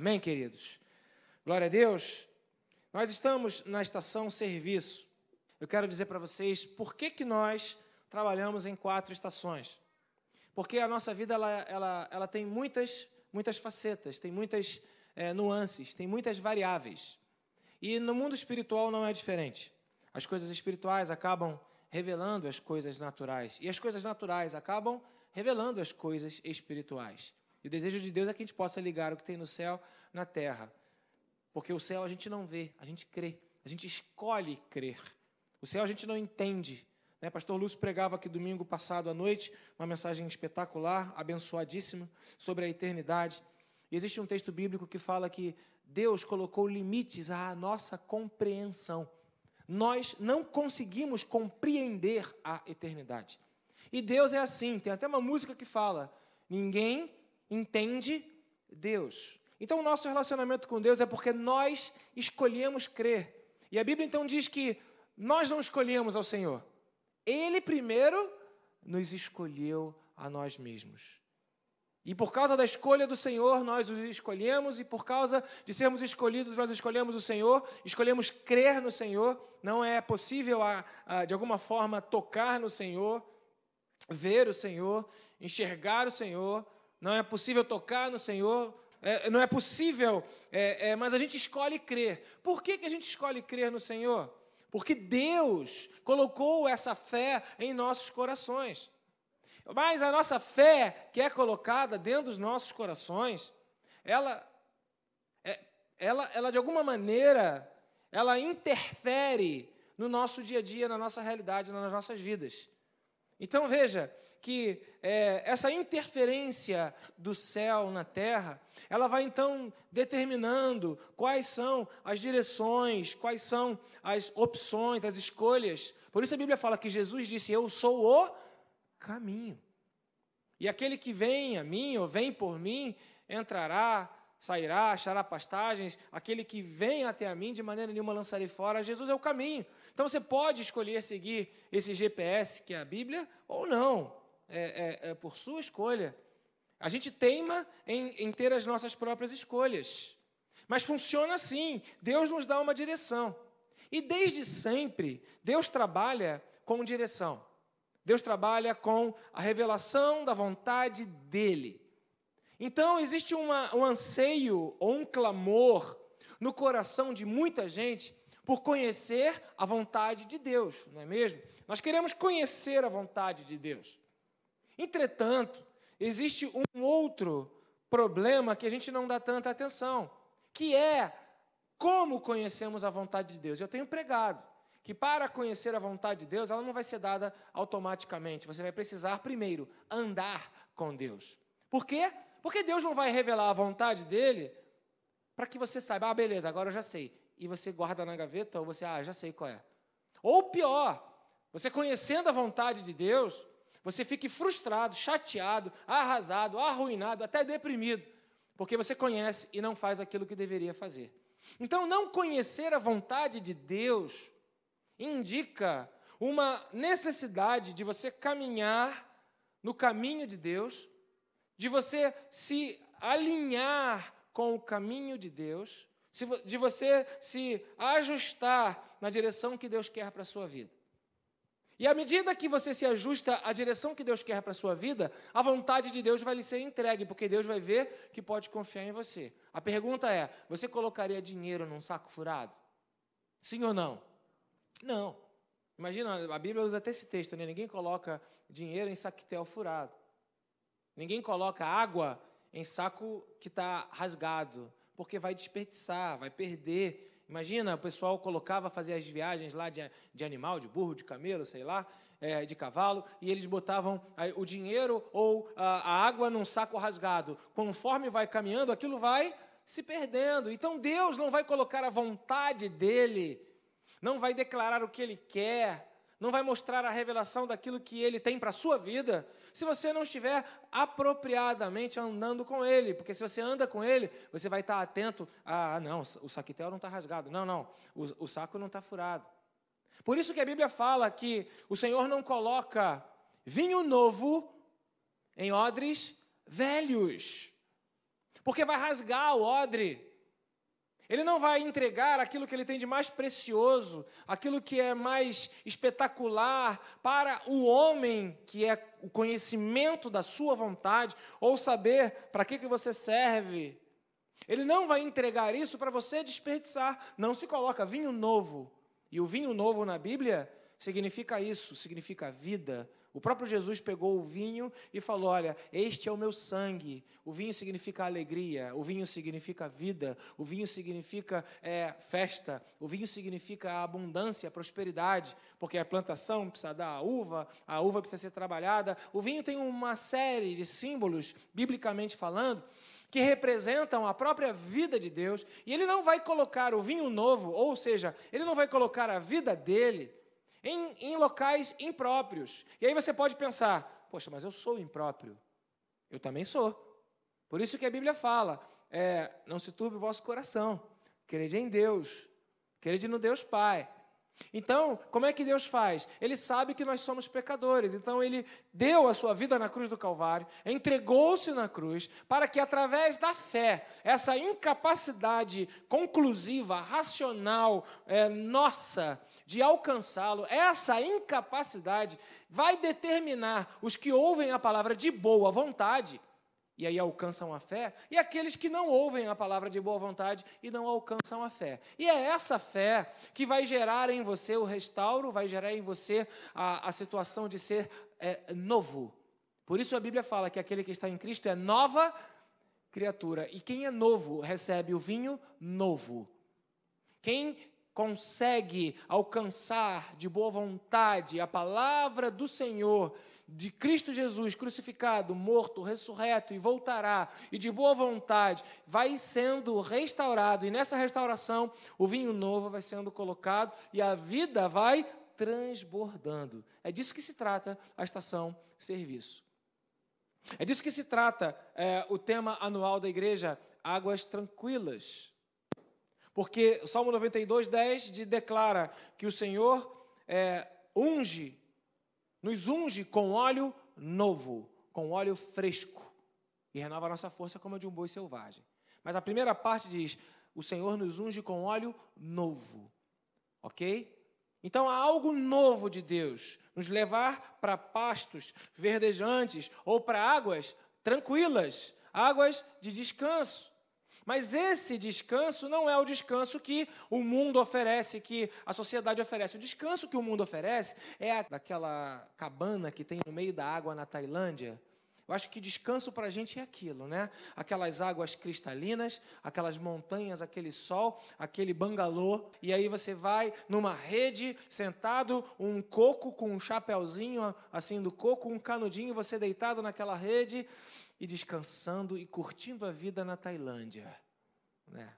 Amém, queridos? Glória a Deus. Nós estamos na estação serviço. Eu quero dizer para vocês por que, que nós trabalhamos em quatro estações. Porque a nossa vida ela, ela, ela tem muitas, muitas facetas, tem muitas é, nuances, tem muitas variáveis. E no mundo espiritual não é diferente. As coisas espirituais acabam revelando as coisas naturais, e as coisas naturais acabam revelando as coisas espirituais. E o desejo de Deus é que a gente possa ligar o que tem no céu na terra. Porque o céu a gente não vê, a gente crê. A gente escolhe crer. O céu a gente não entende. Né? Pastor Lúcio pregava aqui domingo passado à noite uma mensagem espetacular, abençoadíssima, sobre a eternidade. E existe um texto bíblico que fala que Deus colocou limites à nossa compreensão. Nós não conseguimos compreender a eternidade. E Deus é assim, tem até uma música que fala: ninguém entende Deus. Então, o nosso relacionamento com Deus é porque nós escolhemos crer. E a Bíblia então diz que nós não escolhemos ao Senhor. Ele primeiro nos escolheu a nós mesmos. E por causa da escolha do Senhor, nós os escolhemos, e por causa de sermos escolhidos, nós escolhemos o Senhor, escolhemos crer no Senhor. Não é possível, a, a, de alguma forma, tocar no Senhor, ver o Senhor, enxergar o Senhor, não é possível tocar no Senhor, é, não é possível, é, é, mas a gente escolhe crer. Por que, que a gente escolhe crer no Senhor? Porque Deus colocou essa fé em nossos corações. Mas a nossa fé que é colocada dentro dos nossos corações, ela, é, ela, ela de alguma maneira, ela interfere no nosso dia a dia, na nossa realidade, nas nossas vidas. Então veja, que é, essa interferência do céu na terra, ela vai então determinando quais são as direções, quais são as opções, as escolhas. Por isso a Bíblia fala que Jesus disse: Eu sou o caminho. E aquele que vem a mim ou vem por mim entrará, sairá, achará pastagens. Aquele que vem até a mim, de maneira nenhuma lançarei fora. Jesus é o caminho. Então você pode escolher seguir esse GPS que é a Bíblia ou não. É, é, é, por sua escolha. A gente teima em, em ter as nossas próprias escolhas. Mas funciona assim: Deus nos dá uma direção. E desde sempre, Deus trabalha com direção. Deus trabalha com a revelação da vontade dEle. Então, existe uma, um anseio ou um clamor no coração de muita gente por conhecer a vontade de Deus, não é mesmo? Nós queremos conhecer a vontade de Deus. Entretanto, existe um outro problema que a gente não dá tanta atenção, que é como conhecemos a vontade de Deus. Eu tenho pregado que para conhecer a vontade de Deus, ela não vai ser dada automaticamente. Você vai precisar primeiro andar com Deus. Por quê? Porque Deus não vai revelar a vontade dele para que você saiba, ah, beleza, agora eu já sei. E você guarda na gaveta ou você, ah, já sei qual é. Ou pior, você conhecendo a vontade de Deus, você fique frustrado, chateado, arrasado, arruinado, até deprimido, porque você conhece e não faz aquilo que deveria fazer. Então, não conhecer a vontade de Deus indica uma necessidade de você caminhar no caminho de Deus, de você se alinhar com o caminho de Deus, de você se ajustar na direção que Deus quer para a sua vida. E à medida que você se ajusta à direção que Deus quer para a sua vida, a vontade de Deus vai lhe ser entregue, porque Deus vai ver que pode confiar em você. A pergunta é: você colocaria dinheiro num saco furado? Sim ou não? Não. Imagina, a Bíblia usa até esse texto, né? Ninguém coloca dinheiro em saquetel furado. Ninguém coloca água em saco que está rasgado, porque vai desperdiçar, vai perder Imagina, o pessoal colocava, fazia as viagens lá de, de animal, de burro, de camelo, sei lá, é, de cavalo, e eles botavam o dinheiro ou a, a água num saco rasgado. Conforme vai caminhando, aquilo vai se perdendo. Então Deus não vai colocar a vontade dele, não vai declarar o que ele quer, não vai mostrar a revelação daquilo que ele tem para a sua vida, se você não estiver apropriadamente andando com ele. Porque se você anda com ele, você vai estar atento a, ah, não, o saquitel não está rasgado, não, não, o, o saco não está furado. Por isso que a Bíblia fala que o Senhor não coloca vinho novo em odres velhos, porque vai rasgar o odre. Ele não vai entregar aquilo que ele tem de mais precioso, aquilo que é mais espetacular para o homem, que é o conhecimento da sua vontade, ou saber para que, que você serve. Ele não vai entregar isso para você desperdiçar. Não se coloca vinho novo. E o vinho novo na Bíblia significa isso: significa vida, o próprio Jesus pegou o vinho e falou: Olha, este é o meu sangue. O vinho significa alegria, o vinho significa vida, o vinho significa é, festa, o vinho significa abundância, prosperidade, porque a plantação precisa dar a uva, a uva precisa ser trabalhada. O vinho tem uma série de símbolos, biblicamente falando, que representam a própria vida de Deus, e ele não vai colocar o vinho novo, ou seja, ele não vai colocar a vida dele em, em locais impróprios. E aí você pode pensar: poxa, mas eu sou impróprio. Eu também sou. Por isso que a Bíblia fala: é, não se turbe o vosso coração, crede em Deus, crede no Deus Pai, então, como é que Deus faz? Ele sabe que nós somos pecadores, então ele deu a sua vida na cruz do Calvário, entregou-se na cruz, para que através da fé, essa incapacidade conclusiva, racional, é, nossa, de alcançá-lo, essa incapacidade vai determinar os que ouvem a palavra de boa vontade e aí alcançam a fé, e aqueles que não ouvem a palavra de boa vontade e não alcançam a fé. E é essa fé que vai gerar em você o restauro, vai gerar em você a, a situação de ser é, novo. Por isso a Bíblia fala que aquele que está em Cristo é nova criatura. E quem é novo recebe o vinho novo. Quem consegue alcançar de boa vontade a palavra do Senhor de Cristo Jesus crucificado, morto, ressurreto e voltará, e de boa vontade, vai sendo restaurado, e nessa restauração o vinho novo vai sendo colocado e a vida vai transbordando. É disso que se trata a estação serviço. É disso que se trata é, o tema anual da igreja, Águas Tranquilas. Porque o Salmo 92, 10 de, declara que o Senhor é, unge nos unge com óleo novo, com óleo fresco, e renova a nossa força como a de um boi selvagem. Mas a primeira parte diz: o Senhor nos unge com óleo novo. Ok? Então há algo novo de Deus, nos levar para pastos verdejantes ou para águas tranquilas, águas de descanso. Mas esse descanso não é o descanso que o mundo oferece, que a sociedade oferece. O descanso que o mundo oferece é daquela cabana que tem no meio da água na Tailândia. Eu acho que descanso para a gente é aquilo, né? Aquelas águas cristalinas, aquelas montanhas, aquele sol, aquele bangalô. E aí você vai numa rede, sentado, um coco com um chapéuzinho assim do coco, um canudinho, você deitado naquela rede e descansando e curtindo a vida na Tailândia. Né?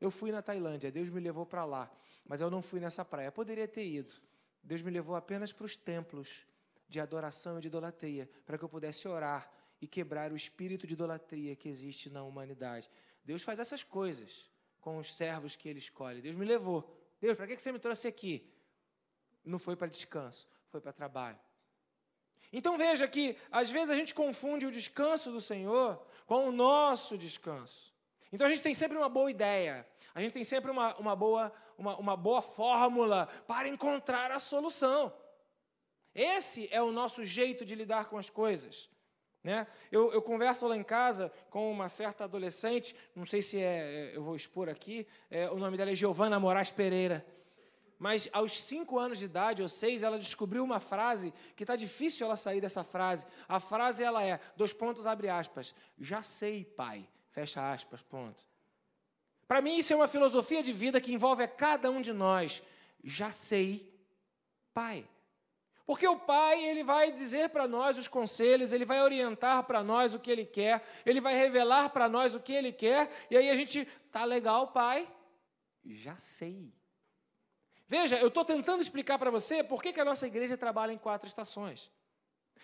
Eu fui na Tailândia, Deus me levou para lá, mas eu não fui nessa praia. Poderia ter ido. Deus me levou apenas para os templos de adoração e de idolatria, para que eu pudesse orar e quebrar o espírito de idolatria que existe na humanidade. Deus faz essas coisas com os servos que Ele escolhe. Deus me levou. Deus, para que você me trouxe aqui? Não foi para descanso, foi para trabalho. Então veja que às vezes a gente confunde o descanso do Senhor com o nosso descanso. Então a gente tem sempre uma boa ideia, a gente tem sempre uma, uma, boa, uma, uma boa fórmula para encontrar a solução. Esse é o nosso jeito de lidar com as coisas. Né? Eu, eu, converso lá em casa com uma certa adolescente, não sei se é, eu vou expor aqui, é, o nome dela é Giovana Moraes Pereira. Mas aos cinco anos de idade ou seis, ela descobriu uma frase que está difícil ela sair dessa frase. A frase ela é dois pontos abre aspas. Já sei, pai. Fecha aspas. Ponto. Para mim isso é uma filosofia de vida que envolve a cada um de nós. Já sei, pai. Porque o pai, ele vai dizer para nós os conselhos, ele vai orientar para nós o que ele quer, ele vai revelar para nós o que ele quer, e aí a gente, tá legal, pai? Já sei. Veja, eu estou tentando explicar para você por que, que a nossa igreja trabalha em quatro estações.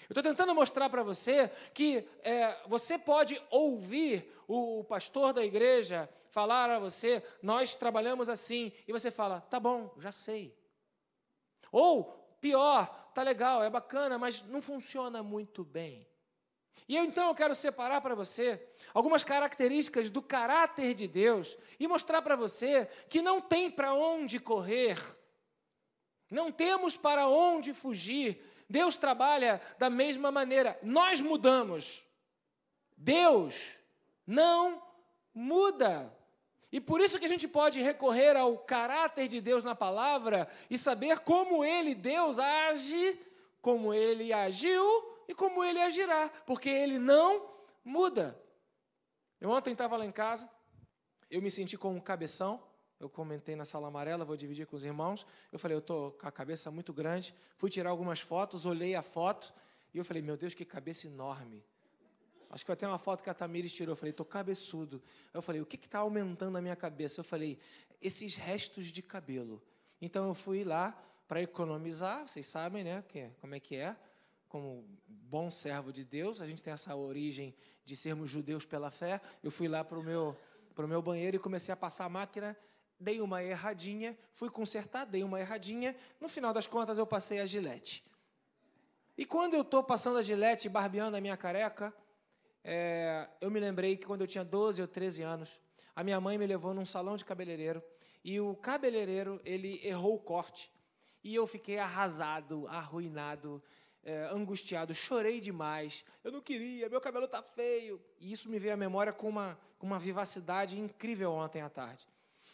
Eu estou tentando mostrar para você que é, você pode ouvir o pastor da igreja falar a você, nós trabalhamos assim, e você fala, tá bom, já sei. Ou, pior, tá legal, é bacana, mas não funciona muito bem. E eu então eu quero separar para você algumas características do caráter de Deus e mostrar para você que não tem para onde correr não temos para onde fugir. Deus trabalha da mesma maneira. Nós mudamos. Deus não muda. E por isso que a gente pode recorrer ao caráter de Deus na palavra e saber como ele, Deus, age, como ele agiu e como ele agirá, porque ele não muda. Eu ontem estava lá em casa, eu me senti como um cabeção, eu comentei na sala amarela, vou dividir com os irmãos. Eu falei, eu estou com a cabeça muito grande. Fui tirar algumas fotos, olhei a foto e eu falei, meu Deus, que cabeça enorme. Acho que eu uma foto que a Tamires tirou. Eu falei, estou cabeçudo. Eu falei, o que está aumentando a minha cabeça? Eu falei, esses restos de cabelo. Então eu fui lá para economizar, vocês sabem né, que, é, como é que é. Como bom servo de Deus, a gente tem essa origem de sermos judeus pela fé. Eu fui lá para o meu, meu banheiro e comecei a passar a máquina dei uma erradinha, fui consertar, dei uma erradinha, no final das contas eu passei a gilete. E quando eu estou passando a gilete e barbeando a minha careca, é, eu me lembrei que quando eu tinha 12 ou 13 anos, a minha mãe me levou num salão de cabeleireiro e o cabeleireiro ele errou o corte. E eu fiquei arrasado, arruinado, é, angustiado, chorei demais. Eu não queria, meu cabelo está feio. E isso me veio à memória com uma, com uma vivacidade incrível ontem à tarde.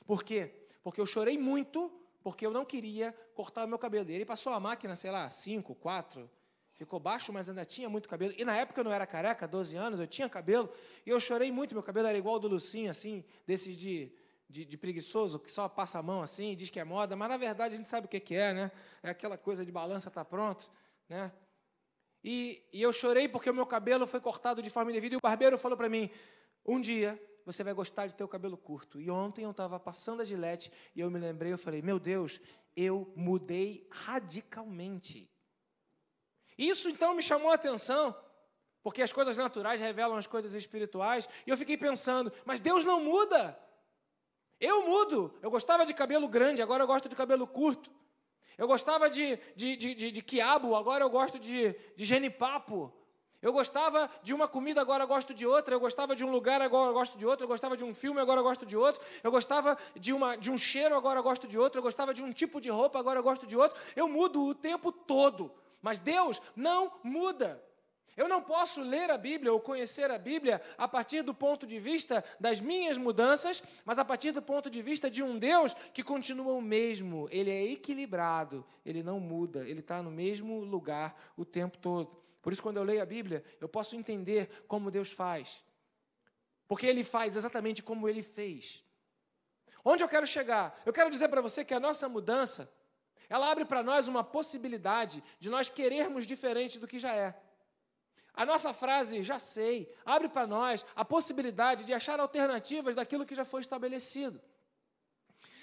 Por quê? Porque eu chorei muito, porque eu não queria cortar o meu cabelo. E ele passou a máquina, sei lá, 5, 4, ficou baixo, mas ainda tinha muito cabelo. E na época eu não era careca, 12 anos, eu tinha cabelo, e eu chorei muito, meu cabelo era igual ao do Lucinho, assim, desses de, de, de, preguiçoso, que só passa a mão assim e diz que é moda, mas na verdade a gente sabe o que, que é, né? É aquela coisa de balança tá pronto, né? E, e eu chorei porque o meu cabelo foi cortado de forma indevida e o barbeiro falou para mim, um dia você vai gostar de ter o cabelo curto. E ontem eu estava passando a gilete e eu me lembrei, eu falei, meu Deus, eu mudei radicalmente. Isso então me chamou a atenção, porque as coisas naturais revelam as coisas espirituais, e eu fiquei pensando, mas Deus não muda. Eu mudo. Eu gostava de cabelo grande, agora eu gosto de cabelo curto. Eu gostava de, de, de, de, de quiabo, agora eu gosto de, de genipapo. Eu gostava de uma comida, agora gosto de outra. Eu gostava de um lugar, agora gosto de outro. Eu gostava de um filme, agora gosto de outro. Eu gostava de, uma, de um cheiro, agora gosto de outro. Eu gostava de um tipo de roupa, agora gosto de outro. Eu mudo o tempo todo. Mas Deus não muda. Eu não posso ler a Bíblia ou conhecer a Bíblia a partir do ponto de vista das minhas mudanças, mas a partir do ponto de vista de um Deus que continua o mesmo. Ele é equilibrado, ele não muda, ele está no mesmo lugar o tempo todo. Por isso, quando eu leio a Bíblia, eu posso entender como Deus faz. Porque Ele faz exatamente como Ele fez. Onde eu quero chegar? Eu quero dizer para você que a nossa mudança, ela abre para nós uma possibilidade de nós querermos diferente do que já é. A nossa frase, já sei, abre para nós a possibilidade de achar alternativas daquilo que já foi estabelecido.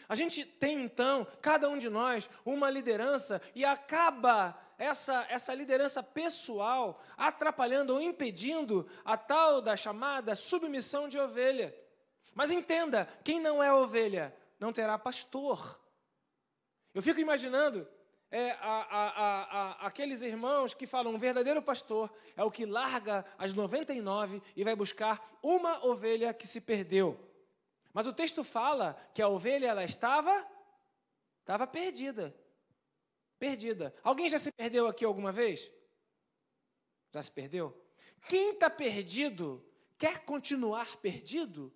A gente tem, então, cada um de nós, uma liderança e acaba essa, essa liderança pessoal atrapalhando ou impedindo a tal da chamada submissão de ovelha. Mas entenda: quem não é ovelha não terá pastor. Eu fico imaginando é, a, a, a, aqueles irmãos que falam: um verdadeiro pastor é o que larga as 99 e vai buscar uma ovelha que se perdeu. Mas o texto fala que a ovelha ela estava estava perdida perdida. Alguém já se perdeu aqui alguma vez? Já se perdeu? Quem está perdido quer continuar perdido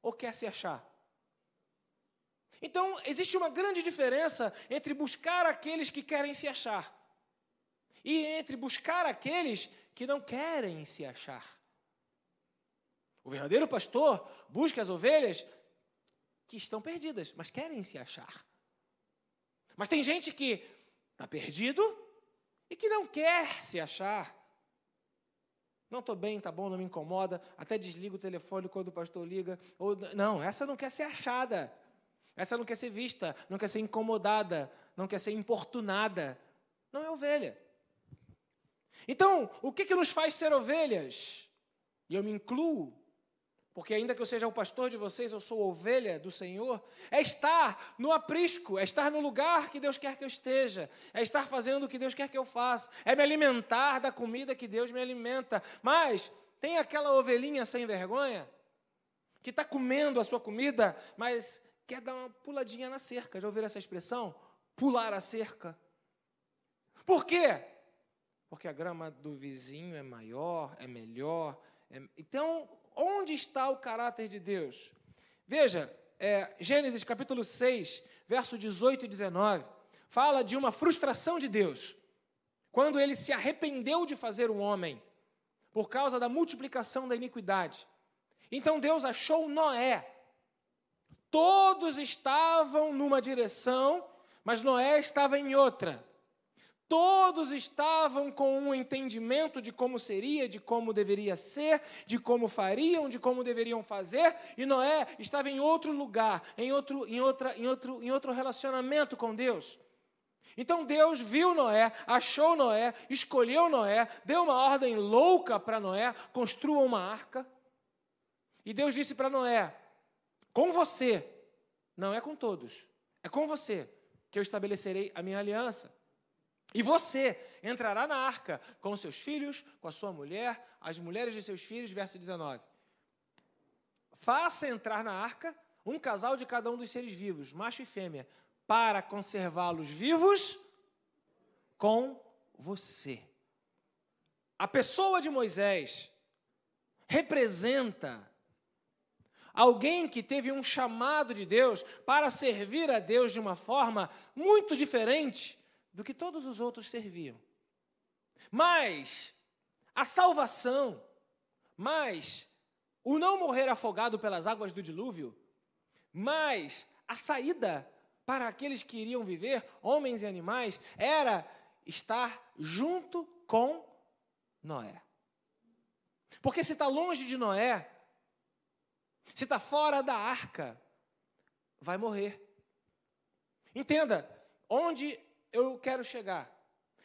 ou quer se achar? Então, existe uma grande diferença entre buscar aqueles que querem se achar e entre buscar aqueles que não querem se achar. O verdadeiro pastor busca as ovelhas que estão perdidas, mas querem se achar. Mas tem gente que está perdido e que não quer se achar. Não estou bem, tá bom, não me incomoda. Até desligo o telefone quando o pastor liga. Ou, não, essa não quer ser achada. Essa não quer ser vista, não quer ser incomodada, não quer ser importunada. Não é ovelha. Então, o que, que nos faz ser ovelhas? E eu me incluo porque ainda que eu seja o pastor de vocês, eu sou ovelha do Senhor, é estar no aprisco, é estar no lugar que Deus quer que eu esteja, é estar fazendo o que Deus quer que eu faça, é me alimentar da comida que Deus me alimenta. Mas tem aquela ovelhinha sem vergonha que está comendo a sua comida, mas quer dar uma puladinha na cerca. Já ouviram essa expressão? Pular a cerca. Por quê? Porque a grama do vizinho é maior, é melhor. É... Então, onde está o caráter de Deus? Veja, é, Gênesis capítulo 6, verso 18 e 19, fala de uma frustração de Deus, quando ele se arrependeu de fazer o um homem, por causa da multiplicação da iniquidade. Então Deus achou Noé. Todos estavam numa direção, mas Noé estava em outra. Todos estavam com um entendimento de como seria, de como deveria ser, de como fariam, de como deveriam fazer, e Noé estava em outro lugar, em outro, em outra, em outro, em outro relacionamento com Deus. Então Deus viu Noé, achou Noé, escolheu Noé, deu uma ordem louca para Noé: construa uma arca. E Deus disse para Noé: com você, não é com todos, é com você que eu estabelecerei a minha aliança. E você entrará na arca com seus filhos, com a sua mulher, as mulheres de seus filhos, verso 19. Faça entrar na arca um casal de cada um dos seres vivos, macho e fêmea, para conservá-los vivos com você. A pessoa de Moisés representa alguém que teve um chamado de Deus para servir a Deus de uma forma muito diferente do que todos os outros serviam. Mas a salvação, mas o não morrer afogado pelas águas do dilúvio, mas a saída para aqueles que iriam viver, homens e animais, era estar junto com Noé. Porque se está longe de Noé, se está fora da arca, vai morrer. Entenda, onde eu quero chegar?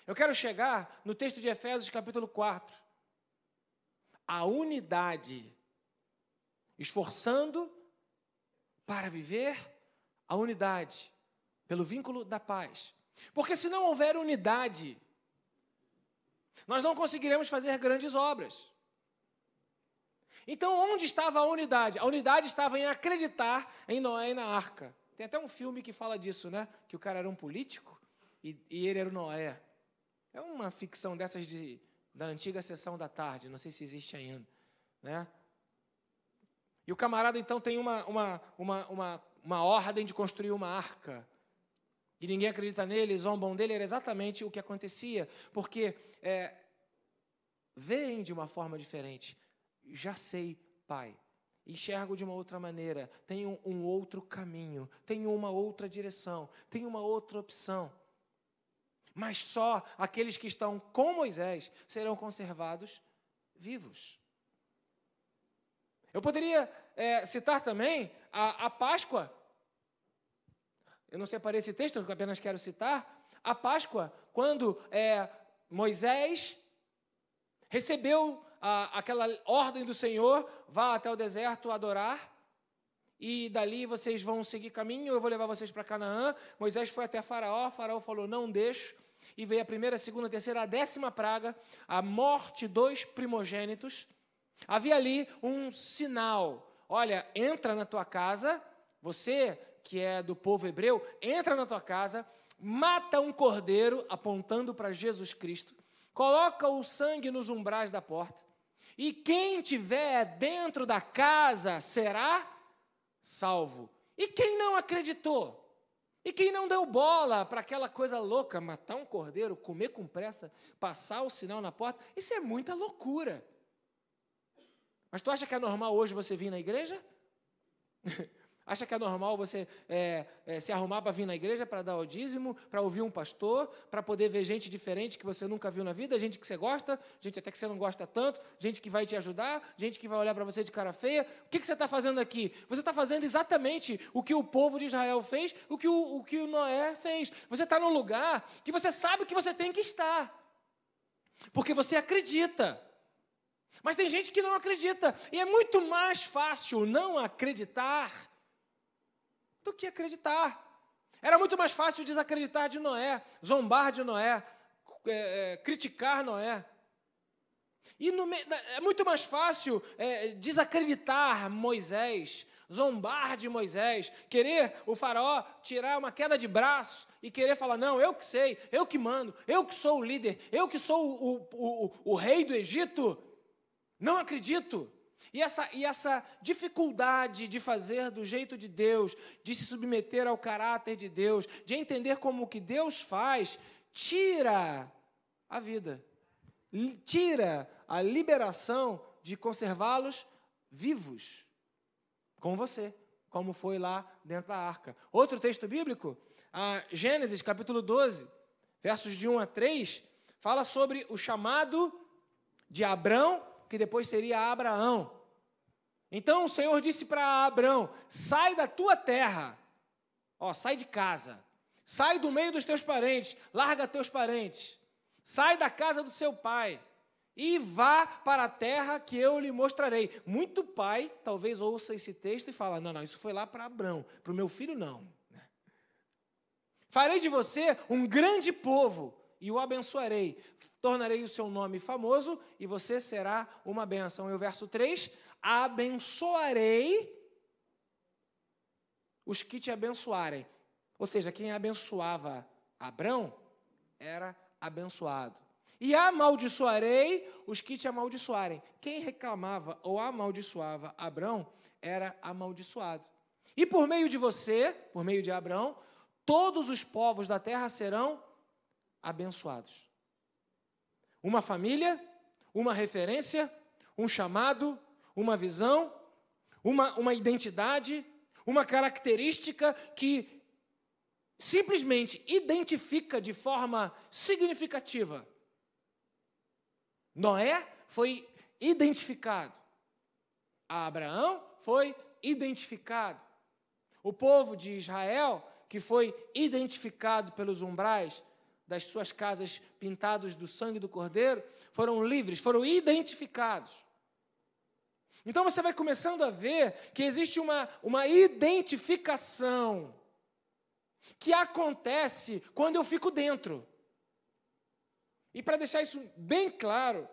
Eu quero chegar no texto de Efésios, capítulo 4. A unidade. Esforçando para viver a unidade, pelo vínculo da paz. Porque se não houver unidade, nós não conseguiremos fazer grandes obras. Então, onde estava a unidade? A unidade estava em acreditar em Noé e na arca. Tem até um filme que fala disso, né? Que o cara era um político e, e ele era o Noé. É uma ficção dessas de, da antiga sessão da tarde, não sei se existe ainda. Né? E o camarada então tem uma, uma, uma, uma, uma ordem de construir uma arca. E ninguém acredita nele, zombam dele, era exatamente o que acontecia, porque é, veem de uma forma diferente. Já sei, pai, enxergo de uma outra maneira, tenho um outro caminho, tenho uma outra direção, tenho uma outra opção mas só aqueles que estão com Moisés serão conservados vivos. Eu poderia é, citar também a, a Páscoa. Eu não separei esse texto, eu apenas quero citar. A Páscoa, quando é, Moisés recebeu a, aquela ordem do Senhor: vá até o deserto adorar, e dali vocês vão seguir caminho, eu vou levar vocês para Canaã. Moisés foi até Faraó, Faraó falou: não deixo. E veio a primeira, a segunda, a terceira, a décima praga, a morte dos primogênitos. Havia ali um sinal. Olha, entra na tua casa, você que é do povo hebreu, entra na tua casa, mata um cordeiro, apontando para Jesus Cristo, coloca o sangue nos umbrais da porta, e quem tiver dentro da casa será salvo. E quem não acreditou? E quem não deu bola para aquela coisa louca, matar um cordeiro, comer com pressa, passar o sinal na porta, isso é muita loucura. Mas tu acha que é normal hoje você vir na igreja? Acha que é normal você é, é, se arrumar para vir na igreja, para dar o dízimo, para ouvir um pastor, para poder ver gente diferente que você nunca viu na vida, gente que você gosta, gente até que você não gosta tanto, gente que vai te ajudar, gente que vai olhar para você de cara feia. O que, que você está fazendo aqui? Você está fazendo exatamente o que o povo de Israel fez, o que o, o, que o Noé fez. Você está num lugar que você sabe que você tem que estar, porque você acredita. Mas tem gente que não acredita, e é muito mais fácil não acreditar do que acreditar. Era muito mais fácil desacreditar de Noé, zombar de Noé, é, é, criticar Noé. E no, é muito mais fácil é, desacreditar Moisés, zombar de Moisés, querer o faraó tirar uma queda de braço e querer falar: não, eu que sei, eu que mando, eu que sou o líder, eu que sou o, o, o, o rei do Egito. Não acredito. E essa, e essa dificuldade de fazer do jeito de Deus, de se submeter ao caráter de Deus, de entender como o que Deus faz, tira a vida, tira a liberação de conservá-los vivos com você, como foi lá dentro da arca. Outro texto bíblico, Gênesis capítulo 12, versos de 1 a 3, fala sobre o chamado de Abrão, que depois seria Abraão. Então o Senhor disse para Abraão: sai da tua terra, ó, sai de casa, sai do meio dos teus parentes, larga teus parentes, sai da casa do seu pai e vá para a terra que eu lhe mostrarei. Muito pai talvez ouça esse texto e fala: não, não, isso foi lá para Abraão, para o meu filho não. Farei de você um grande povo e o abençoarei. Tornarei o seu nome famoso e você será uma benção. E o verso 3: abençoarei os que te abençoarem. Ou seja, quem abençoava Abrão era abençoado. E amaldiçoarei os que te amaldiçoarem. Quem reclamava ou amaldiçoava Abrão era amaldiçoado. E por meio de você, por meio de Abrão, todos os povos da terra serão abençoados. Uma família, uma referência, um chamado, uma visão, uma, uma identidade, uma característica que simplesmente identifica de forma significativa. Noé foi identificado. A Abraão foi identificado. O povo de Israel, que foi identificado pelos umbrais das suas casas pintados do sangue do cordeiro, foram livres, foram identificados. Então você vai começando a ver que existe uma, uma identificação que acontece quando eu fico dentro. E para deixar isso bem claro,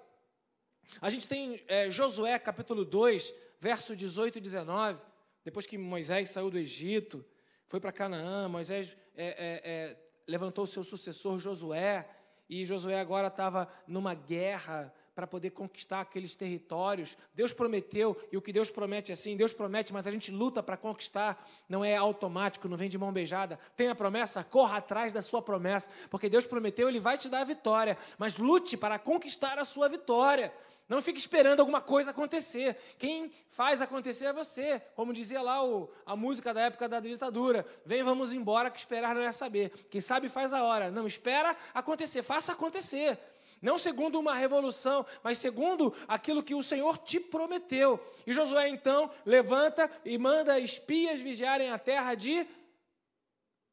a gente tem é, Josué capítulo 2, verso 18 e 19. Depois que Moisés saiu do Egito, foi para Canaã, Moisés é, é, é levantou seu sucessor Josué, e Josué agora estava numa guerra para poder conquistar aqueles territórios. Deus prometeu, e o que Deus promete é assim, Deus promete, mas a gente luta para conquistar, não é automático, não vem de mão beijada. Tem a promessa? Corra atrás da sua promessa, porque Deus prometeu, ele vai te dar a vitória, mas lute para conquistar a sua vitória. Não fique esperando alguma coisa acontecer. Quem faz acontecer é você. Como dizia lá o, a música da época da ditadura: vem, vamos embora, que esperar não é saber. Quem sabe faz a hora. Não espera acontecer, faça acontecer não segundo uma revolução, mas segundo aquilo que o Senhor te prometeu. E Josué então levanta e manda espias vigiarem a terra de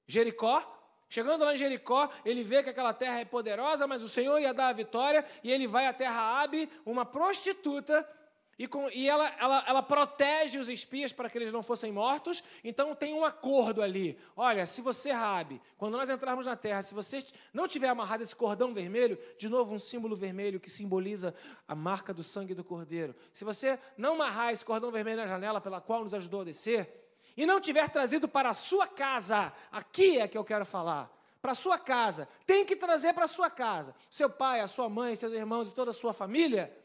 Jericó. Chegando lá em Jericó, ele vê que aquela terra é poderosa, mas o Senhor ia dar a vitória, e ele vai à terra Abe, uma prostituta, e, com, e ela, ela, ela protege os espias para que eles não fossem mortos, então tem um acordo ali. Olha, se você, Rabi, quando nós entrarmos na terra, se você não tiver amarrado esse cordão vermelho, de novo um símbolo vermelho que simboliza a marca do sangue do cordeiro, se você não amarrar esse cordão vermelho na janela pela qual nos ajudou a descer, e não tiver trazido para a sua casa, aqui é que eu quero falar, para a sua casa, tem que trazer para a sua casa, seu pai, a sua mãe, seus irmãos e toda a sua família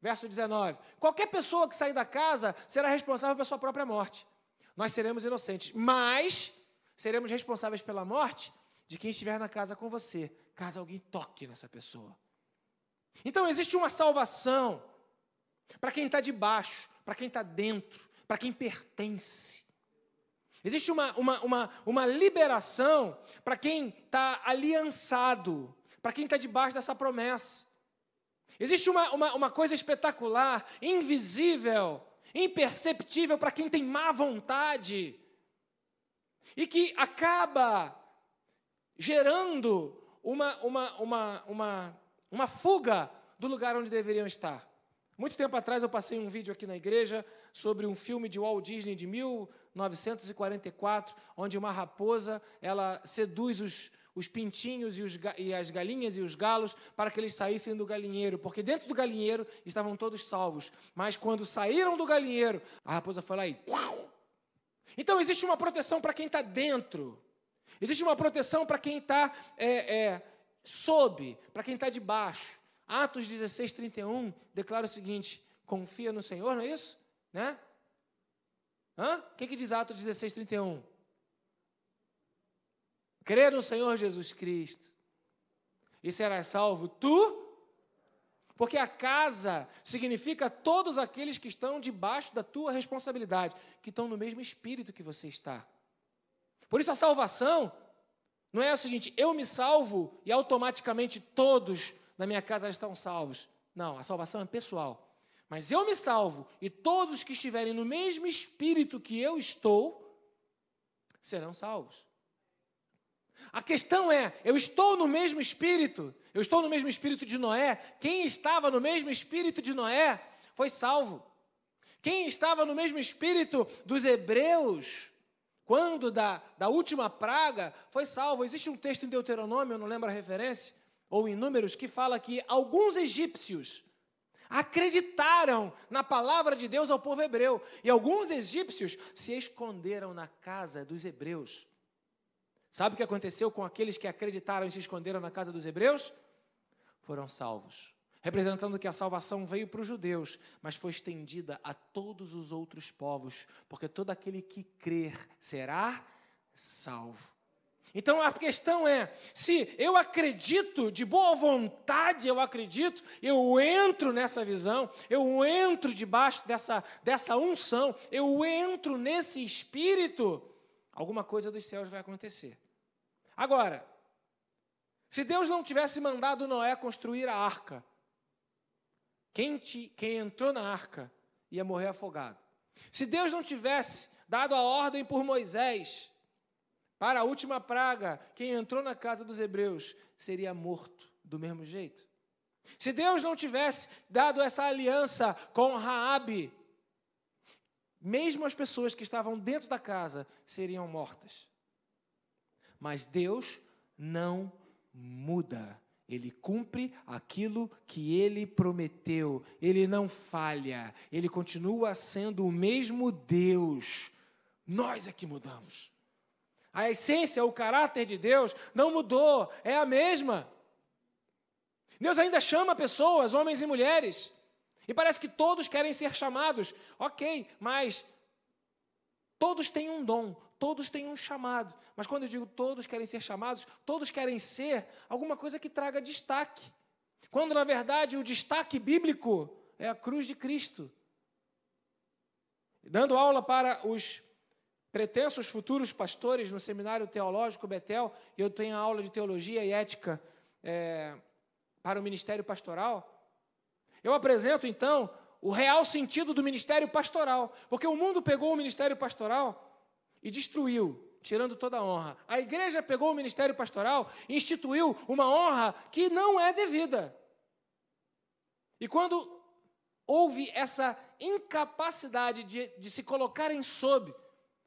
Verso 19: Qualquer pessoa que sair da casa será responsável pela sua própria morte. Nós seremos inocentes, mas seremos responsáveis pela morte de quem estiver na casa com você, caso alguém toque nessa pessoa. Então existe uma salvação para quem está debaixo, para quem está dentro, para quem pertence. Existe uma, uma, uma, uma liberação para quem está aliançado, para quem está debaixo dessa promessa. Existe uma, uma, uma coisa espetacular, invisível, imperceptível para quem tem má vontade e que acaba gerando uma, uma, uma, uma, uma fuga do lugar onde deveriam estar. Muito tempo atrás eu passei um vídeo aqui na igreja sobre um filme de Walt Disney de 1944, onde uma raposa ela seduz os, os pintinhos e, os, e, as galinhas e os galos para que eles saíssem do galinheiro, porque dentro do galinheiro estavam todos salvos. Mas quando saíram do galinheiro, a raposa foi lá e. Uau! Então existe uma proteção para quem está dentro, existe uma proteção para quem está é, é, sob, para quem está debaixo. Atos 16, 31 declara o seguinte: confia no Senhor, não é isso? Né? Hã? O que, que diz Atos 16, 31? Crê no Senhor Jesus Cristo e serás salvo tu, porque a casa significa todos aqueles que estão debaixo da tua responsabilidade, que estão no mesmo espírito que você está. Por isso a salvação não é o seguinte, eu me salvo e automaticamente todos na minha casa estão salvos. Não, a salvação é pessoal. Mas eu me salvo e todos que estiverem no mesmo espírito que eu estou serão salvos. A questão é: eu estou no mesmo espírito? Eu estou no mesmo espírito de Noé? Quem estava no mesmo espírito de Noé foi salvo. Quem estava no mesmo espírito dos hebreus, quando da, da última praga, foi salvo. Existe um texto em Deuteronômio, eu não lembro a referência, ou em Números, que fala que alguns egípcios acreditaram na palavra de Deus ao povo hebreu, e alguns egípcios se esconderam na casa dos hebreus Sabe o que aconteceu com aqueles que acreditaram e se esconderam na casa dos hebreus? Foram salvos. Representando que a salvação veio para os judeus, mas foi estendida a todos os outros povos, porque todo aquele que crer será salvo. Então a questão é: se eu acredito, de boa vontade eu acredito, eu entro nessa visão, eu entro debaixo dessa, dessa unção, eu entro nesse espírito, alguma coisa dos céus vai acontecer. Agora, se Deus não tivesse mandado Noé construir a arca, quem, te, quem entrou na arca ia morrer afogado. Se Deus não tivesse dado a ordem por Moisés para a última praga, quem entrou na casa dos hebreus seria morto do mesmo jeito. Se Deus não tivesse dado essa aliança com Raabe, mesmo as pessoas que estavam dentro da casa seriam mortas. Mas Deus não muda. Ele cumpre aquilo que ele prometeu. Ele não falha. Ele continua sendo o mesmo Deus. Nós é que mudamos. A essência, o caráter de Deus não mudou, é a mesma. Deus ainda chama pessoas, homens e mulheres, e parece que todos querem ser chamados, ok, mas todos têm um dom, todos têm um chamado. Mas quando eu digo todos querem ser chamados, todos querem ser alguma coisa que traga destaque. Quando na verdade o destaque bíblico é a cruz de Cristo. Dando aula para os pretensos futuros pastores no seminário teológico Betel, eu tenho aula de teologia e ética é, para o ministério pastoral. Eu apresento então o real sentido do ministério pastoral, porque o mundo pegou o ministério pastoral e destruiu, tirando toda a honra. A igreja pegou o ministério pastoral e instituiu uma honra que não é devida. E quando houve essa incapacidade de, de se colocarem sob,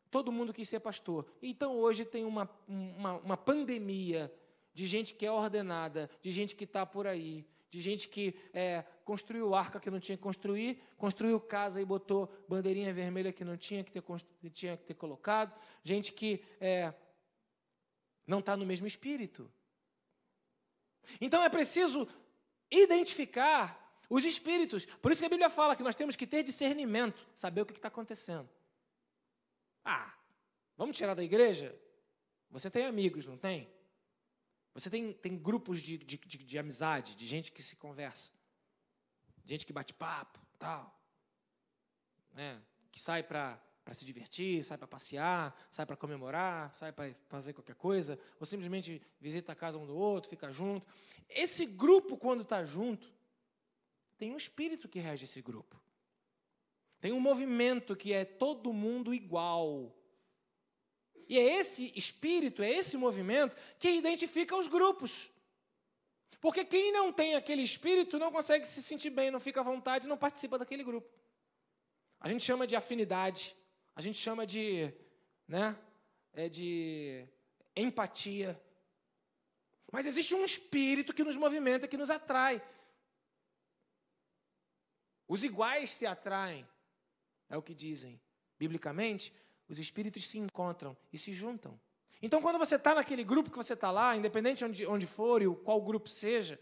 todo mundo quis ser pastor. Então hoje tem uma, uma, uma pandemia de gente que é ordenada, de gente que está por aí, de gente que é, construiu arca que não tinha que construir, construiu casa e botou bandeirinha vermelha que não tinha que ter, tinha que ter colocado, gente que é, não está no mesmo espírito. Então é preciso identificar os espíritos. Por isso que a Bíblia fala que nós temos que ter discernimento, saber o que está acontecendo. Ah, vamos tirar da igreja? Você tem amigos, não tem? Você tem, tem grupos de, de, de, de amizade, de gente que se conversa. Gente que bate papo, tal. Né? Que sai para se divertir, sai para passear, sai para comemorar, sai para fazer qualquer coisa, ou simplesmente visita a casa um do outro, fica junto. Esse grupo, quando está junto, tem um espírito que rege esse grupo. Tem um movimento que é todo mundo igual. E é esse espírito, é esse movimento que identifica os grupos. Porque quem não tem aquele espírito não consegue se sentir bem, não fica à vontade, não participa daquele grupo. A gente chama de afinidade, a gente chama de, né, é de empatia. Mas existe um espírito que nos movimenta, que nos atrai. Os iguais se atraem, é o que dizem. Biblicamente, os espíritos se encontram e se juntam. Então, quando você está naquele grupo que você está lá, independente onde, onde for e qual grupo seja,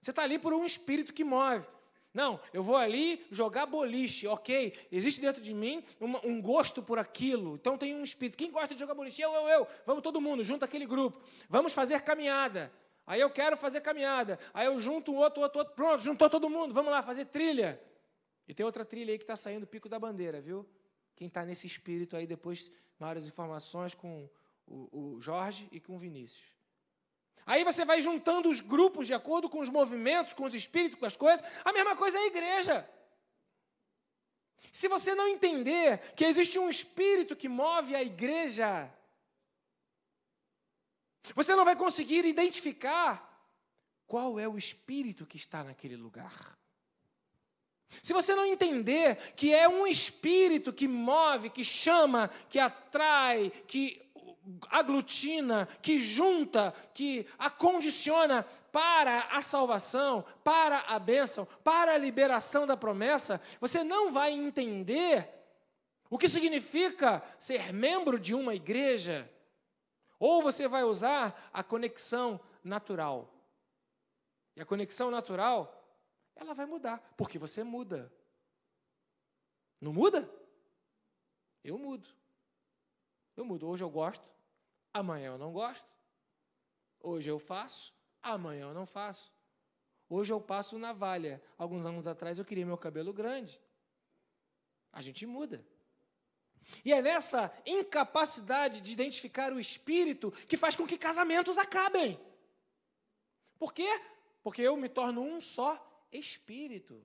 você está ali por um espírito que move. Não, eu vou ali jogar boliche, ok? Existe dentro de mim uma, um gosto por aquilo. Então tem um espírito. Quem gosta de jogar boliche? Eu, eu, eu. Vamos todo mundo, junto aquele grupo. Vamos fazer caminhada. Aí eu quero fazer caminhada. Aí eu junto um outro, outro, outro. Pronto, juntou todo mundo. Vamos lá fazer trilha. E tem outra trilha aí que está saindo, Pico da Bandeira, viu? Quem está nesse espírito aí, depois, maiores informações com o, o Jorge e com o Vinícius. Aí você vai juntando os grupos de acordo com os movimentos, com os espíritos, com as coisas. A mesma coisa é a igreja. Se você não entender que existe um espírito que move a igreja, você não vai conseguir identificar qual é o espírito que está naquele lugar. Se você não entender que é um espírito que move, que chama, que atrai, que aglutina, que junta, que acondiciona para a salvação, para a bênção, para a liberação da promessa, você não vai entender o que significa ser membro de uma igreja. Ou você vai usar a conexão natural. E a conexão natural, ela vai mudar, porque você muda. Não muda? Eu mudo. Eu mudo. Hoje eu gosto, amanhã eu não gosto. Hoje eu faço, amanhã eu não faço. Hoje eu passo navalha. Alguns anos atrás eu queria meu cabelo grande. A gente muda. E é nessa incapacidade de identificar o espírito que faz com que casamentos acabem. Por quê? Porque eu me torno um só espírito.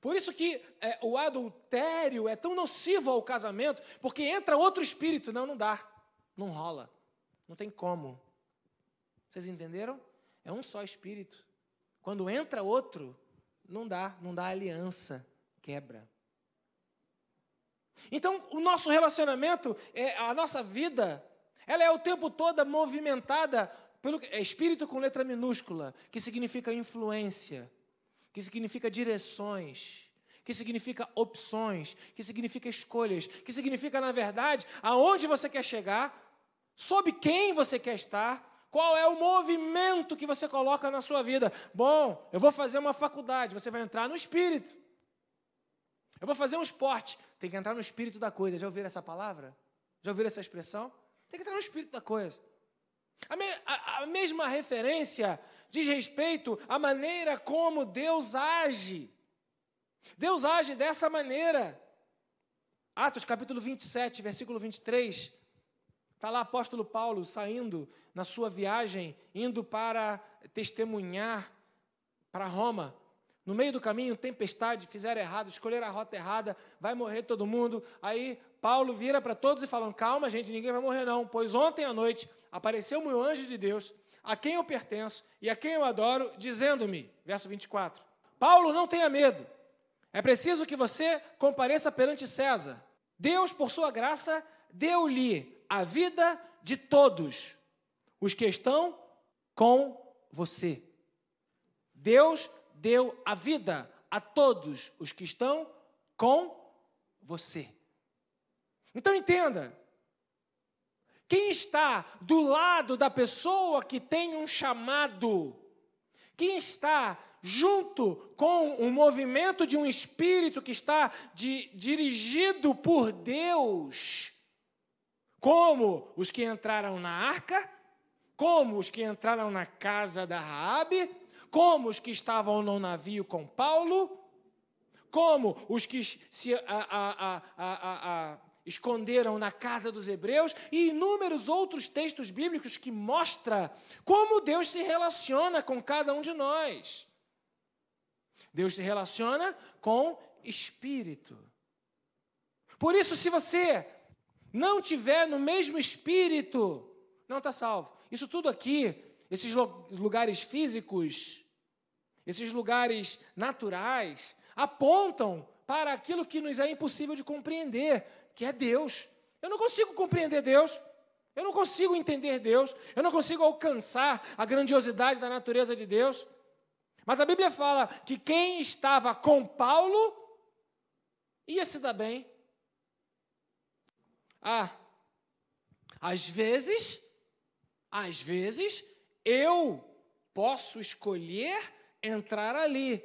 Por isso que é, o adultério é tão nocivo ao casamento, porque entra outro espírito. Não, não dá. Não rola. Não tem como. Vocês entenderam? É um só espírito. Quando entra outro, não dá, não dá aliança, quebra. Então, o nosso relacionamento, é, a nossa vida, ela é o tempo todo movimentada pelo é espírito com letra minúscula, que significa influência que significa direções, que significa opções, que significa escolhas, que significa, na verdade, aonde você quer chegar, sob quem você quer estar, qual é o movimento que você coloca na sua vida. Bom, eu vou fazer uma faculdade, você vai entrar no espírito. Eu vou fazer um esporte, tem que entrar no espírito da coisa. Já ouviram essa palavra? Já ouviram essa expressão? Tem que entrar no espírito da coisa. A, me, a, a mesma referência diz respeito à maneira como Deus age. Deus age dessa maneira. Atos capítulo 27, versículo 23. Está lá apóstolo Paulo saindo na sua viagem, indo para testemunhar para Roma. No meio do caminho, tempestade, fizeram errado, escolheram a rota errada, vai morrer todo mundo. Aí Paulo vira para todos e fala: Calma, gente, ninguém vai morrer não, pois ontem à noite apareceu um anjo de Deus a quem eu pertenço e a quem eu adoro, dizendo-me, verso 24. Paulo, não tenha medo. É preciso que você compareça perante César. Deus, por sua graça, deu-lhe a vida de todos os que estão com você. Deus deu a vida a todos os que estão com você. Então entenda, quem está do lado da pessoa que tem um chamado, quem está junto com o movimento de um espírito que está de, dirigido por Deus, como os que entraram na arca, como os que entraram na casa da Raabe, como os que estavam no navio com Paulo, como os que se a, a, a, esconderam na casa dos hebreus e inúmeros outros textos bíblicos que mostra como Deus se relaciona com cada um de nós. Deus se relaciona com espírito. Por isso, se você não tiver no mesmo espírito, não está salvo. Isso tudo aqui, esses lugares físicos, esses lugares naturais, apontam para aquilo que nos é impossível de compreender, que é Deus. Eu não consigo compreender Deus. Eu não consigo entender Deus. Eu não consigo alcançar a grandiosidade da natureza de Deus. Mas a Bíblia fala que quem estava com Paulo ia se dar bem. Ah, às vezes, às vezes, eu posso escolher entrar ali,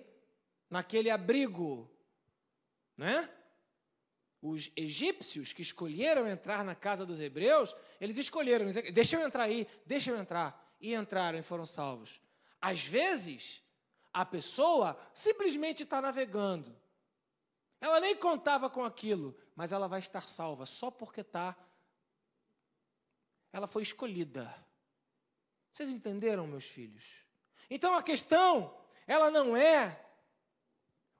naquele abrigo, né? os egípcios que escolheram entrar na casa dos hebreus, eles escolheram, deixa eu entrar aí, deixa eu entrar. E entraram e foram salvos. Às vezes, a pessoa simplesmente está navegando. Ela nem contava com aquilo, mas ela vai estar salva só porque está. Ela foi escolhida. Vocês entenderam, meus filhos? Então a questão, ela não é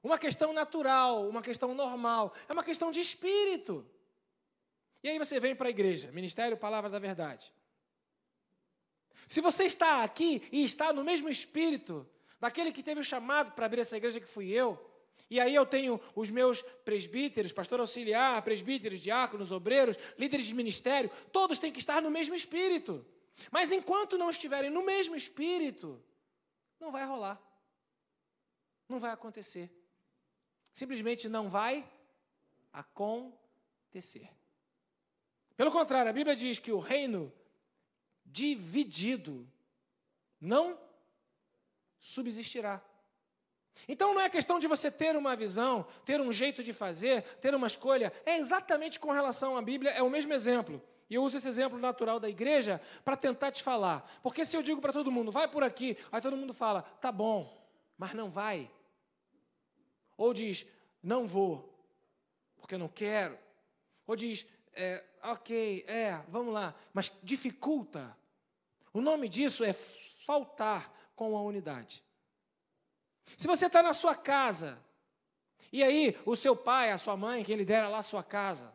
uma questão natural, uma questão normal, é uma questão de espírito. E aí você vem para a igreja, ministério, palavra da verdade. Se você está aqui e está no mesmo espírito daquele que teve o chamado para abrir essa igreja que fui eu, e aí eu tenho os meus presbíteros, pastor auxiliar, presbíteros, diáconos, obreiros, líderes de ministério, todos têm que estar no mesmo espírito. Mas enquanto não estiverem no mesmo espírito, não vai rolar. Não vai acontecer simplesmente não vai acontecer. Pelo contrário, a Bíblia diz que o reino dividido não subsistirá. Então não é questão de você ter uma visão, ter um jeito de fazer, ter uma escolha. É exatamente com relação à Bíblia, é o mesmo exemplo. E eu uso esse exemplo natural da igreja para tentar te falar. Porque se eu digo para todo mundo, vai por aqui, aí todo mundo fala, tá bom, mas não vai. Ou diz, não vou, porque eu não quero. Ou diz, é, ok, é, vamos lá, mas dificulta. O nome disso é faltar com a unidade. Se você está na sua casa, e aí o seu pai, a sua mãe, quem lidera lá a sua casa,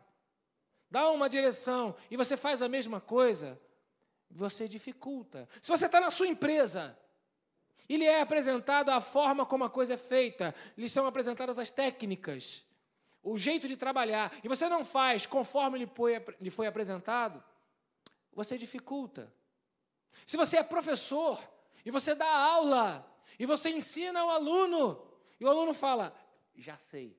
dá uma direção e você faz a mesma coisa, você dificulta. Se você está na sua empresa e lhe é apresentada a forma como a coisa é feita, lhe são apresentadas as técnicas, o jeito de trabalhar. E você não faz conforme lhe foi, lhe foi apresentado, você dificulta. Se você é professor e você dá aula e você ensina o aluno, e o aluno fala, já sei,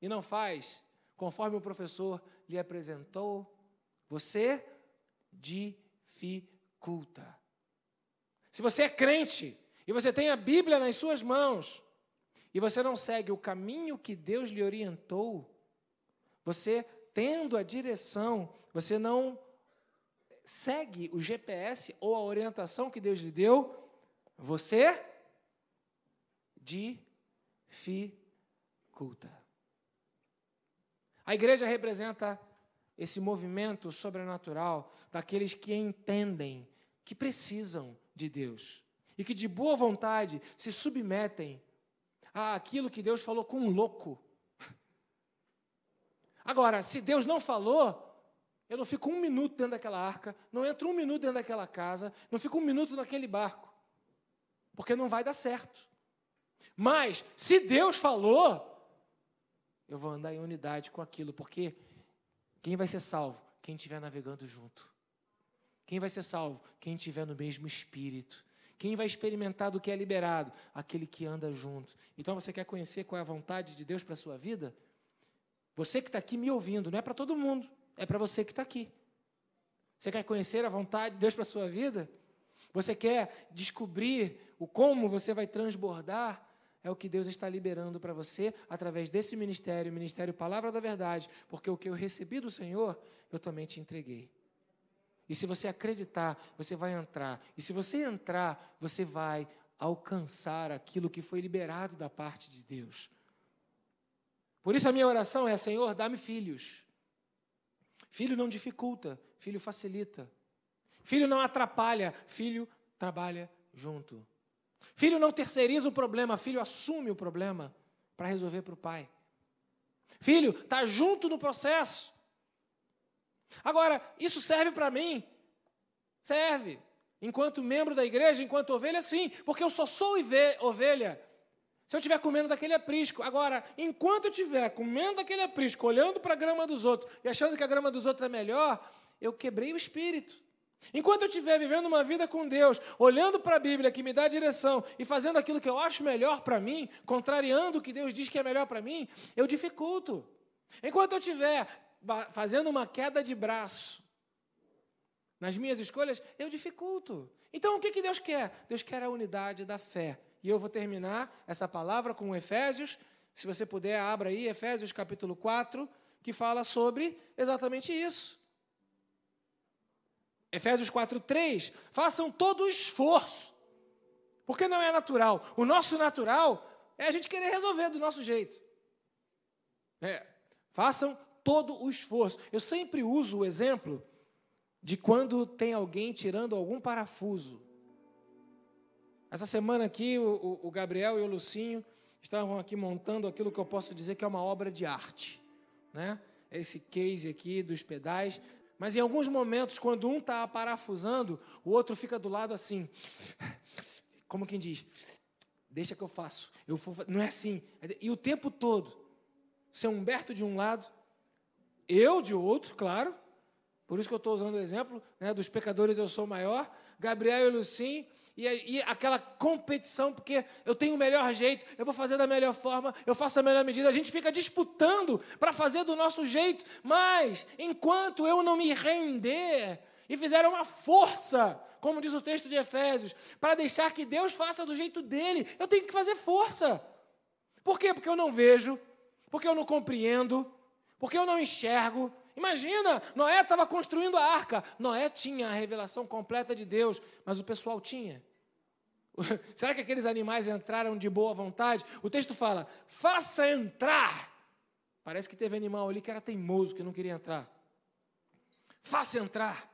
e não faz conforme o professor lhe apresentou, você dificulta. Se você é crente e você tem a Bíblia nas suas mãos e você não segue o caminho que Deus lhe orientou, você tendo a direção, você não segue o GPS ou a orientação que Deus lhe deu, você dificulta. A igreja representa esse movimento sobrenatural daqueles que entendem que precisam de Deus e que de boa vontade se submetem àquilo que Deus falou com um louco. Agora, se Deus não falou, eu não fico um minuto dentro daquela arca, não entro um minuto dentro daquela casa, não fico um minuto naquele barco, porque não vai dar certo. Mas, se Deus falou, eu vou andar em unidade com aquilo, porque quem vai ser salvo? Quem estiver navegando junto. Quem vai ser salvo? Quem tiver no mesmo espírito. Quem vai experimentar do que é liberado? Aquele que anda junto. Então você quer conhecer qual é a vontade de Deus para a sua vida? Você que está aqui me ouvindo, não é para todo mundo, é para você que está aqui. Você quer conhecer a vontade de Deus para a sua vida? Você quer descobrir o como você vai transbordar? É o que Deus está liberando para você através desse ministério, o Ministério Palavra da Verdade, porque o que eu recebi do Senhor, eu também te entreguei. E se você acreditar, você vai entrar. E se você entrar, você vai alcançar aquilo que foi liberado da parte de Deus. Por isso a minha oração é: Senhor, dá-me filhos. Filho não dificulta, filho facilita. Filho não atrapalha, filho trabalha junto. Filho não terceiriza o problema, filho assume o problema para resolver para o pai. Filho está junto no processo. Agora, isso serve para mim? Serve. Enquanto membro da igreja, enquanto ovelha, sim, porque eu só sou ovelha se eu estiver comendo daquele aprisco. Agora, enquanto eu estiver comendo daquele aprisco, olhando para a grama dos outros e achando que a grama dos outros é melhor, eu quebrei o espírito. Enquanto eu estiver vivendo uma vida com Deus, olhando para a Bíblia que me dá direção e fazendo aquilo que eu acho melhor para mim, contrariando o que Deus diz que é melhor para mim, eu dificulto. Enquanto eu estiver fazendo uma queda de braço nas minhas escolhas, eu dificulto. Então, o que, que Deus quer? Deus quer a unidade da fé. E eu vou terminar essa palavra com Efésios. Se você puder, abra aí Efésios capítulo 4, que fala sobre exatamente isso. Efésios 4, 3. Façam todo o esforço, porque não é natural. O nosso natural é a gente querer resolver do nosso jeito. É. Façam todo o esforço. Eu sempre uso o exemplo de quando tem alguém tirando algum parafuso. Essa semana aqui, o, o Gabriel e o Lucinho estavam aqui montando aquilo que eu posso dizer que é uma obra de arte. Né? Esse case aqui dos pedais. Mas em alguns momentos, quando um está parafusando, o outro fica do lado assim. Como quem diz? Deixa que eu faço. Eu não é assim. E o tempo todo. Seu Humberto de um lado, eu de outro, claro. Por isso que eu estou usando o exemplo né, dos pecadores, eu sou maior. Gabriel e Lucim, e, e, aquela competição, porque eu tenho o melhor jeito, eu vou fazer da melhor forma, eu faço a melhor medida. A gente fica disputando para fazer do nosso jeito, mas enquanto eu não me render e fizer uma força, como diz o texto de Efésios, para deixar que Deus faça do jeito dele, eu tenho que fazer força. Por quê? Porque eu não vejo, porque eu não compreendo, porque eu não enxergo. Imagina, Noé estava construindo a arca. Noé tinha a revelação completa de Deus, mas o pessoal tinha. Será que aqueles animais entraram de boa vontade? O texto fala: faça entrar. Parece que teve animal ali que era teimoso, que não queria entrar. Faça entrar.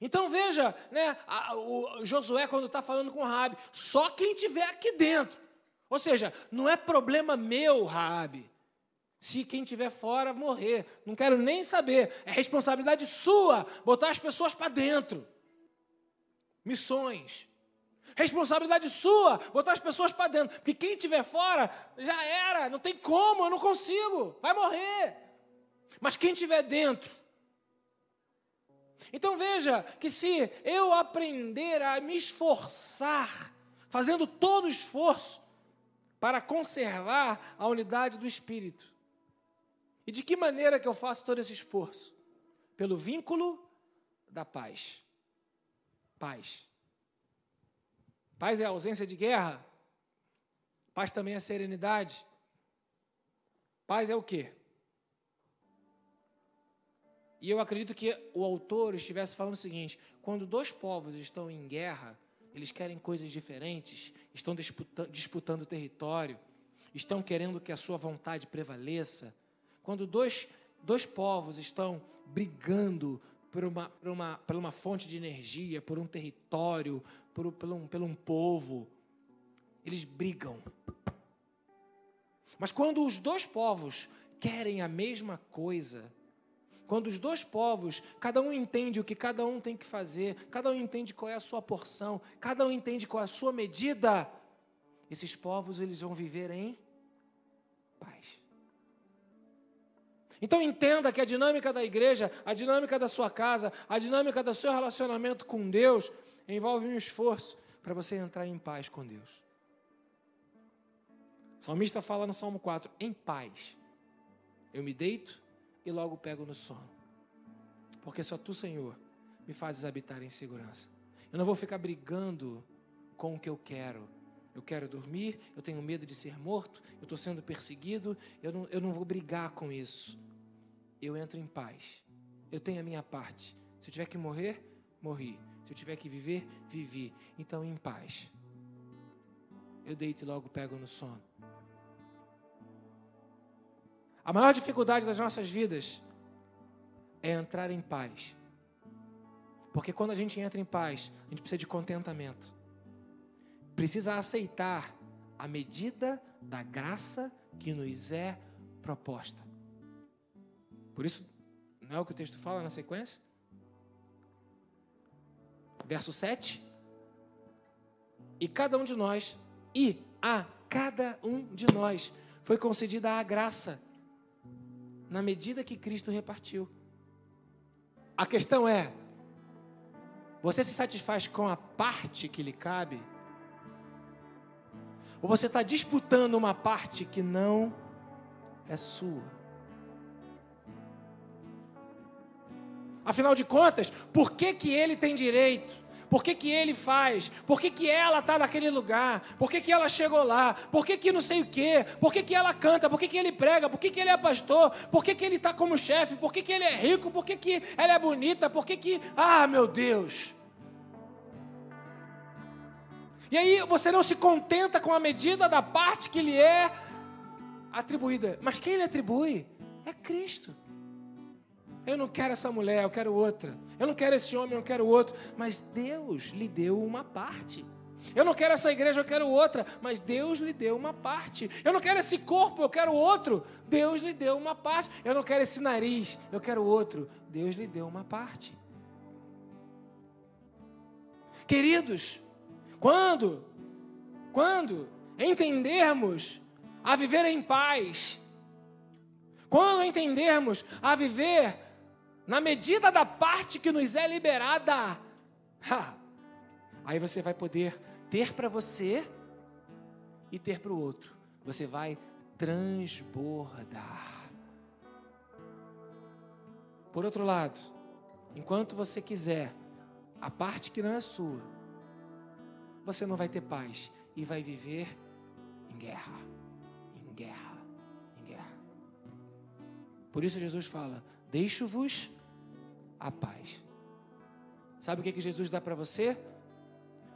Então veja, né, a, o Josué, quando está falando com Rabi, só quem tiver aqui dentro. Ou seja, não é problema meu, Rabi se quem tiver fora morrer. Não quero nem saber. É responsabilidade sua botar as pessoas para dentro. Missões. Responsabilidade sua botar as pessoas para dentro. Porque quem tiver fora já era, não tem como, eu não consigo, vai morrer. Mas quem tiver dentro. Então veja que se eu aprender a me esforçar, fazendo todo o esforço, para conservar a unidade do espírito. E de que maneira que eu faço todo esse esforço? Pelo vínculo da paz. Paz. Paz é a ausência de guerra. Paz também é serenidade. Paz é o quê? E eu acredito que o autor estivesse falando o seguinte: quando dois povos estão em guerra, eles querem coisas diferentes, estão disputa disputando território, estão querendo que a sua vontade prevaleça quando dois, dois povos estão brigando por uma, por, uma, por uma fonte de energia, por um território, por, por, um, por um povo, eles brigam. Mas quando os dois povos querem a mesma coisa, quando os dois povos, cada um entende o que cada um tem que fazer, cada um entende qual é a sua porção, cada um entende qual é a sua medida, esses povos eles vão viver em paz. Então entenda que a dinâmica da igreja, a dinâmica da sua casa, a dinâmica do seu relacionamento com Deus envolve um esforço para você entrar em paz com Deus. O salmista fala no Salmo 4: em paz. Eu me deito e logo pego no sono. Porque só tu, Senhor, me fazes habitar em segurança. Eu não vou ficar brigando com o que eu quero. Eu quero dormir, eu tenho medo de ser morto, eu estou sendo perseguido, eu não, eu não vou brigar com isso eu entro em paz. Eu tenho a minha parte. Se eu tiver que morrer, morri. Se eu tiver que viver, vivi. Então, em paz. Eu deito e logo pego no sono. A maior dificuldade das nossas vidas é entrar em paz. Porque quando a gente entra em paz, a gente precisa de contentamento. Precisa aceitar a medida da graça que nos é proposta. Por isso, não é o que o texto fala na sequência? Verso 7. E cada um de nós, e a cada um de nós, foi concedida a graça na medida que Cristo repartiu. A questão é: você se satisfaz com a parte que lhe cabe? Ou você está disputando uma parte que não é sua? Afinal de contas, por que, que ele tem direito? Por que, que ele faz? Por que, que ela está naquele lugar? Por que, que ela chegou lá? Por que, que não sei o quê? Por que, que ela canta? Por que, que ele prega? Por que, que ele é pastor? Por que, que ele está como chefe? Por que, que ele é rico? Por que, que ela é bonita? Por que que... Ah, meu Deus! E aí você não se contenta com a medida da parte que lhe é atribuída. Mas quem lhe atribui? É Cristo. Eu não quero essa mulher, eu quero outra. Eu não quero esse homem, eu quero outro. Mas Deus lhe deu uma parte. Eu não quero essa igreja, eu quero outra. Mas Deus lhe deu uma parte. Eu não quero esse corpo, eu quero outro. Deus lhe deu uma parte. Eu não quero esse nariz, eu quero outro. Deus lhe deu uma parte. Queridos, quando, quando entendermos a viver em paz, quando entendermos a viver na medida da parte que nos é liberada. Ha! Aí você vai poder ter para você e ter para o outro. Você vai transbordar. Por outro lado, enquanto você quiser a parte que não é sua, você não vai ter paz e vai viver em guerra, em guerra, em guerra. Por isso Jesus fala: Deixo-vos a paz. Sabe o que, que Jesus dá para você?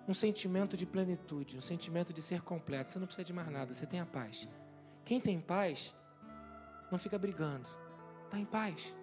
Um sentimento de plenitude, um sentimento de ser completo. Você não precisa de mais nada, você tem a paz. Quem tem paz não fica brigando, está em paz.